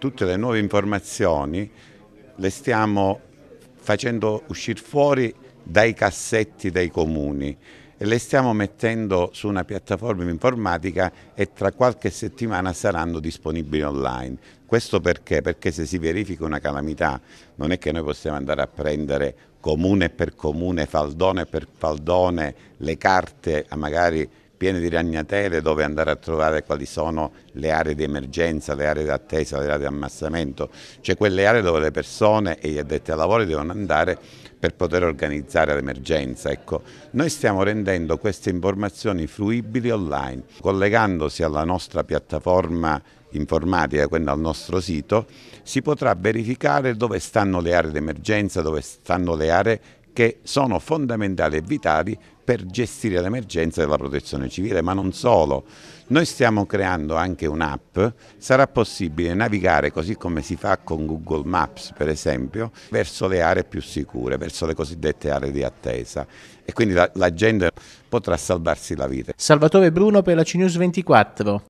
Tutte le nuove informazioni le stiamo facendo uscire fuori dai cassetti dei comuni e le stiamo mettendo su una piattaforma informatica e tra qualche settimana saranno disponibili online. Questo perché? Perché se si verifica una calamità non è che noi possiamo andare a prendere comune per comune, faldone per faldone, le carte a magari piene di ragnatele dove andare a trovare quali sono le aree di emergenza, le aree d'attesa, le aree di ammassamento, cioè quelle aree dove le persone e gli addetti ai lavori devono andare per poter organizzare l'emergenza. Ecco, noi stiamo rendendo queste informazioni fruibili online, collegandosi alla nostra piattaforma informatica, quindi al nostro sito, si potrà verificare dove stanno le aree d'emergenza, dove stanno le aree che sono fondamentali e vitali per gestire l'emergenza della protezione civile, ma non solo. Noi stiamo creando anche un'app, sarà possibile navigare così come si fa con Google Maps per esempio, verso le aree più sicure, verso le cosiddette aree di attesa e quindi la, la gente potrà salvarsi la vita. Salvatore Bruno per la CNews 24.